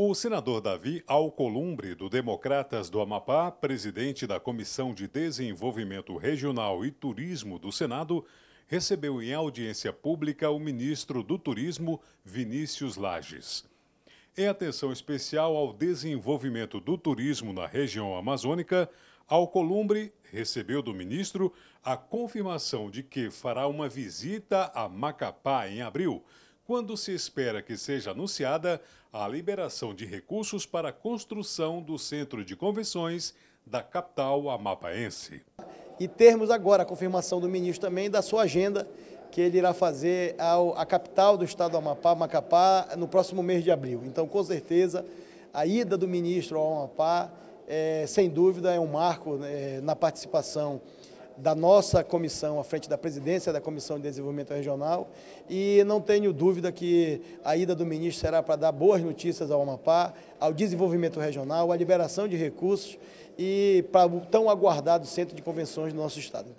O senador Davi Alcolumbre, do Democratas do Amapá, presidente da Comissão de Desenvolvimento Regional e Turismo do Senado, recebeu em audiência pública o ministro do Turismo, Vinícius Lages. Em atenção especial ao desenvolvimento do turismo na região amazônica, Alcolumbre recebeu do ministro a confirmação de que fará uma visita a Macapá em abril quando se espera que seja anunciada a liberação de recursos para a construção do centro de convenções da capital amapaense. E termos agora a confirmação do ministro também da sua agenda que ele irá fazer ao, a capital do estado do Amapá, Macapá, no próximo mês de abril. Então, com certeza, a ida do ministro ao Amapá, é, sem dúvida, é um marco eh, na participação da nossa comissão, à frente da presidência da Comissão de Desenvolvimento Regional, e não tenho dúvida que a ida do ministro será para dar boas notícias ao Amapá, ao desenvolvimento regional, à liberação de recursos e para o tão aguardado centro de convenções do nosso Estado.